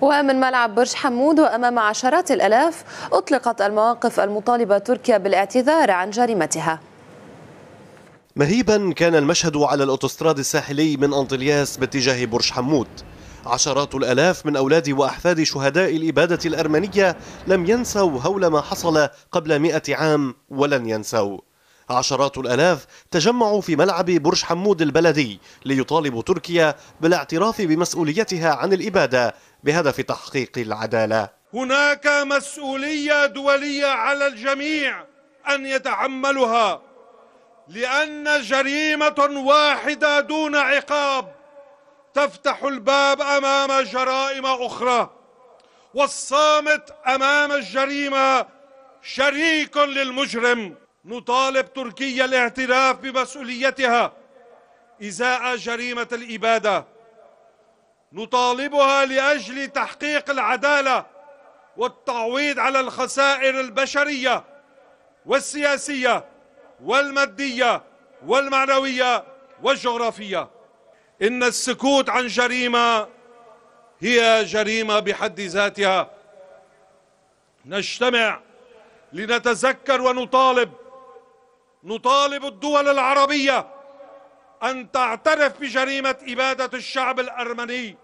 ومن ملعب برج حمود وأمام عشرات الألاف أطلقت المواقف المطالبة تركيا بالاعتذار عن جريمتها مهيبا كان المشهد على الأوتوستراد الساحلي من أنطلياس باتجاه برج حمود عشرات الألاف من أولاد وأحفاد شهداء الإبادة الأرمنية لم ينسوا هول ما حصل قبل مئة عام ولن ينسوا عشرات الألاف تجمعوا في ملعب برج حمود البلدي ليطالبوا تركيا بالاعتراف بمسؤوليتها عن الإبادة بهدف تحقيق العدالة هناك مسؤولية دولية على الجميع أن يتحملها لأن جريمة واحدة دون عقاب تفتح الباب أمام جرائم أخرى والصامت أمام الجريمة شريك للمجرم نطالب تركيا الاعتراف بمسؤوليتها إزاء جريمة الإبادة نطالبها لأجل تحقيق العدالة والتعويض على الخسائر البشرية والسياسية والمادية والمعنوية والجغرافية إن السكوت عن جريمة هي جريمة بحد ذاتها نجتمع لنتذكر ونطالب نطالب الدول العربية أن تعترف بجريمة إبادة الشعب الأرمني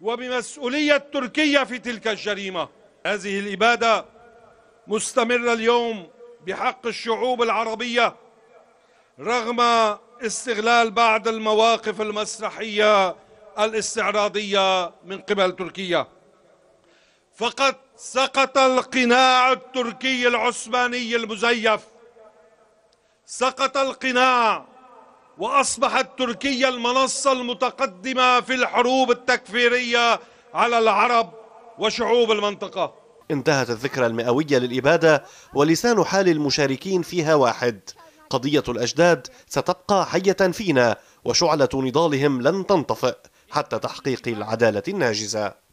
وبمسؤولية تركيا في تلك الجريمة هذه الإبادة مستمرة اليوم بحق الشعوب العربية رغم استغلال بعض المواقف المسرحية الاستعراضية من قبل تركيا فقد سقط القناع التركي العثماني المزيف سقط القناع واصبحت تركيا المنصه المتقدمه في الحروب التكفيريه على العرب وشعوب المنطقه انتهت الذكرى المئويه للاباده ولسان حال المشاركين فيها واحد قضيه الاجداد ستبقى حيه فينا وشعله نضالهم لن تنطفئ حتى تحقيق العداله الناجزه